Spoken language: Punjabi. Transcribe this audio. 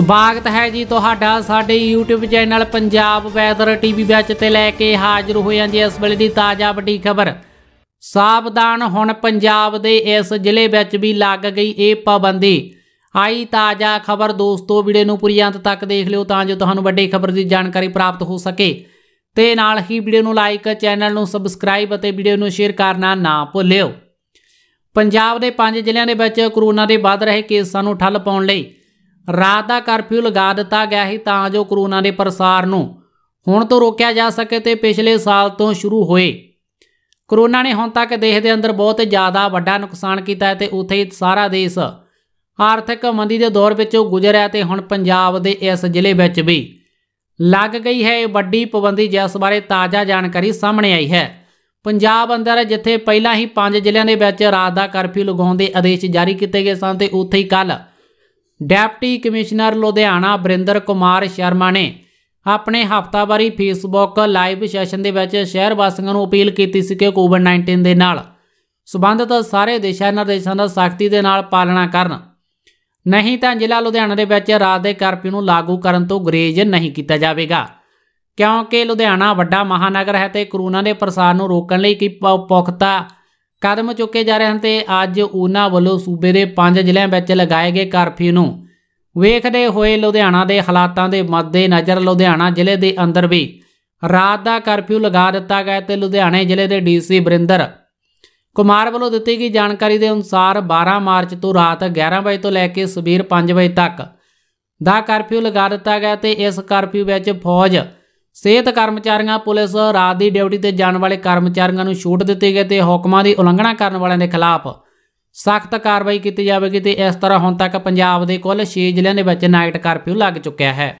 ਸਵਾਗਤ ਹੈ ਜੀ ਤੁਹਾਡਾ ਸਾਡੇ YouTube channel Punjab weather TV ਵਿੱਚ ਤੇ ਲੈ ਕੇ ਹਾਜ਼ਰ ਹੋਏ ਹਾਂ ਜੀ ਇਸ ਵੇਲੇ ਦੀ ਤਾਜ਼ਾ ਵੱਡੀ ਖਬਰ ਸਾਵਧਾਨ ਹੁਣ ਪੰਜਾਬ ਦੇ ਇਸ ਜ਼ਿਲ੍ਹੇ ਵਿੱਚ ਵੀ ਲੱਗ ਗਈ ਇਹ ਪਾਬੰਦੀ ਆਈ ਤਾਜ਼ਾ ਖਬਰ ਦੋਸਤੋ ਵੀਡੀਓ ਨੂੰ ਪੂਰੀ ਅੰਤ ਤੱਕ ਦੇਖ ਲਿਓ ਤਾਂ ਜੋ ਤੁਹਾਨੂੰ ਵੱਡੀ ਖਬਰ ਦੀ ਜਾਣਕਾਰੀ ਪ੍ਰਾਪਤ ਹੋ ਸਕੇ ਤੇ ਨਾਲ ਹੀ ਵੀਡੀਓ ਨੂੰ ਲਾਈਕ ਚੈਨਲ ਨੂੰ ਸਬਸਕ੍ਰਾਈਬ ਅਤੇ ਵੀਡੀਓ ਨੂੰ ਸ਼ੇਅਰ ਕਰਨਾ ਨਾ ਭੁੱਲਿਓ ਪੰਜਾਬ ਦੇ ਪੰਜ ਜ਼ਿਲ੍ਹਿਆਂ ਦੇ ਵਿੱਚ ਕਰੋਨਾ ਦੇ ਵੱਧ ਰਹੇ ਕੇਸਾਂ ਨੂੰ ਠੱਲ ਪਾਉਣ ਲਈ ਰਾਤ ਦਾ ਕਰਫਿਊ ਲਗਾ ਦਿੱਤਾ ਗਿਆ ਹੈ ਤਾਂ ਜੋ ਕਰੋਨਾ ਦੇ ਪ੍ਰਸਾਰ ਨੂੰ ਹੁਣ ਤੋਂ ਰੋਕਿਆ ਜਾ ਸਕੇ ਤੇ ਪਿਛਲੇ ਸਾਲ ਤੋਂ ਸ਼ੁਰੂ ਹੋਏ ਕਰੋਨਾ ਨੇ ਹੁਣ ਤੱਕ ਦੇਸ਼ ਦੇ ਅੰਦਰ ਬਹੁਤ ਜ਼ਿਆਦਾ ਵੱਡਾ ਨੁਕਸਾਨ ਕੀਤਾ ਹੈ ਤੇ ਉਥੇ ਹੀ ਸਾਰਾ ਦੇਸ਼ ਆਰਥਿਕ ਮੰਦੀ ਦੇ ਦੌਰ ਵਿੱਚੋਂ ਗੁਜ਼ਰਿਆ ਤੇ ਹੁਣ ਪੰਜਾਬ ਦੇ ਇਸ ਜ਼ਿਲ੍ਹੇ ਵਿੱਚ ਵੀ ਲੱਗ ਗਈ ਹੈ ਇਹ ਵੱਡੀ ਪਾਬੰਦੀ ਜਿਸ ਬਾਰੇ ਤਾਜ਼ਾ ਜਾਣਕਾਰੀ ਸਾਹਮਣੇ ਆਈ ਹੈ ਪੰਜਾਬ ਅੰਦਰ ਜਿੱਥੇ ਪਹਿਲਾਂ ਹੀ ਪੰਜ ਜ਼ਿਲ੍ਹਿਆਂ ਦੇ ਵਿੱਚ ਰਾਤ ਦਾ ਕਰਫਿਊ ਲਗਾਉਣ ਦੇ ਆਦੇਸ਼ ਜਾਰੀ ਕੀਤੇ ਗਏ ਸਨ ਤੇ ਉੱਥੇ ਹੀ ਕੱਲ੍ਹ ਡੈਪਟੀ ਕਮਿਸ਼ਨਰ ਲੁਧਿਆਣਾ ਬਰਿੰਦਰ ਕੁਮਾਰ ਸ਼ਰਮਾ ਨੇ ਆਪਣੇ ਹਫਤਾਵਾਰੀ ਫੇਸਬੁੱਕ ਲਾਈਵ ਸੈਸ਼ਨ ਦੇ ਵਿੱਚ ਸ਼ਹਿਰ ਵਾਸੀਆਂ ਨੂੰ ਅਪੀਲ ਕੀਤੀ ਸੀ ਕਿ ਕੋਵਿਡ-19 ਦੇ ਨਾਲ ਸਬੰਧਤ ਸਾਰੇ ਦਿਸ਼ਾ ਨਿਰਦੇਸ਼ਾਂ ਦਾ ਸਖਤੀ ਦੇ ਨਾਲ ਪਾਲਣਾ ਕਰਨ ਨਹੀਂ ਤਾਂ ਜ਼ਿਲ੍ਹਾ ਲੁਧਿਆਣਾ ਦੇ ਵਿੱਚ ਰਾਤ ਦੇ ਕਰਫਿਊ ਨੂੰ ਲਾਗੂ ਕਰਨ ਤੋਂ ਗਰੇਜ ਨਹੀਂ ਕੀਤਾ ਜਾਵੇਗਾ ਕਿਉਂਕਿ ਲੁਧਿਆਣਾ ਵੱਡਾ ਮਹਾਨਗਰ ਹੈ ਤੇ ਕਰੋਨਾ ਦੇ ਪ੍ਰਸਾਰ ਨੂੰ ਰੋਕਣ ਲਈ ਕੀ ਪੁਖਤਾ ਕਦਮ ਚੁੱਕੇ ਜਾ ਰਹੇ ਹਨ ਤੇ ਅੱਜ ਉਹਨਾਂ ਵੱਲੋਂ ਸੂਬੇ ਦੇ ਪੰਜ ਜ਼ਿਲ੍ਹਿਆਂ ਵਿੱਚ ਲਗਾਏ ਗਏ ਕਰਫਿਊ ਨੂੰ ਵੇਖਦੇ ਹੋਏ ਲੁਧਿਆਣਾ ਦੇ ਹਾਲਾਤਾਂ ਦੇ ਮੱਦੇ ਨਜ਼ਰ ਲੁਧਿਆਣਾ ਜ਼ਿਲ੍ਹੇ ਦੇ ਅੰਦਰ ਵੀ ਰਾਤ ਦਾ ਕਰਫਿਊ ਲਗਾ ਦਿੱਤਾ ਗਿਆ ਤੇ ਲੁਧਿਆਣੇ ਜ਼ਿਲ੍ਹੇ ਦੇ ਡੀਸੀ ਬਰਿੰਦਰ ਕੁਮਾਰ ਵੱਲੋਂ ਦਿੱਤੀ ਗਈ ਜਾਣਕਾਰੀ ਦੇ ਅਨੁਸਾਰ 12 ਮਾਰਚ ਤੋਂ ਰਾਤ 11 ਵਜੇ ਤੋਂ ਲੈ ਕੇ ਸਵੇਰ 5 ਵਜੇ ਤੱਕ ਦਾ ਕਰਫਿਊ ਲਗਾ ਦਿੱਤਾ ਗਿਆ ਤੇ ਇਸ ਕਰਫਿਊ ਵਿੱਚ ਫੌਜ ਸਿਹਤ ਕਰਮਚਾਰੀਆਂ ਪੁਲਿਸ ਰਾਤ ਦੀ ਡਿਊਟੀ ਤੇ ਜਾਣ ਵਾਲੇ ਕਰਮਚਾਰੀਆਂ ਨੂੰ ਛੂਟ ਦਿੱਤੇ ਗਏ ਤੇ ਹੁਕਮਾਂ ਦੀ ਉਲੰਘਣਾ ਕਰਨ ਵਾਲਿਆਂ ਦੇ ਖਿਲਾਫ ਸਖਤ ਕਾਰਵਾਈ ਕੀਤੀ ਜਾਵੇਗੀ ਤੇ ਇਸ ਤਰ੍ਹਾਂ ਹੁਣ ਤੱਕ ਪੰਜਾਬ ਦੇ ਕੁੱਲ 6 ਜ਼ਿਲ੍ਹਿਆਂ ਦੇ ਵਿੱਚ ਨਾਈਟ ਕਰਫਿਊ ਲੱਗ ਚੁੱਕਿਆ ਹੈ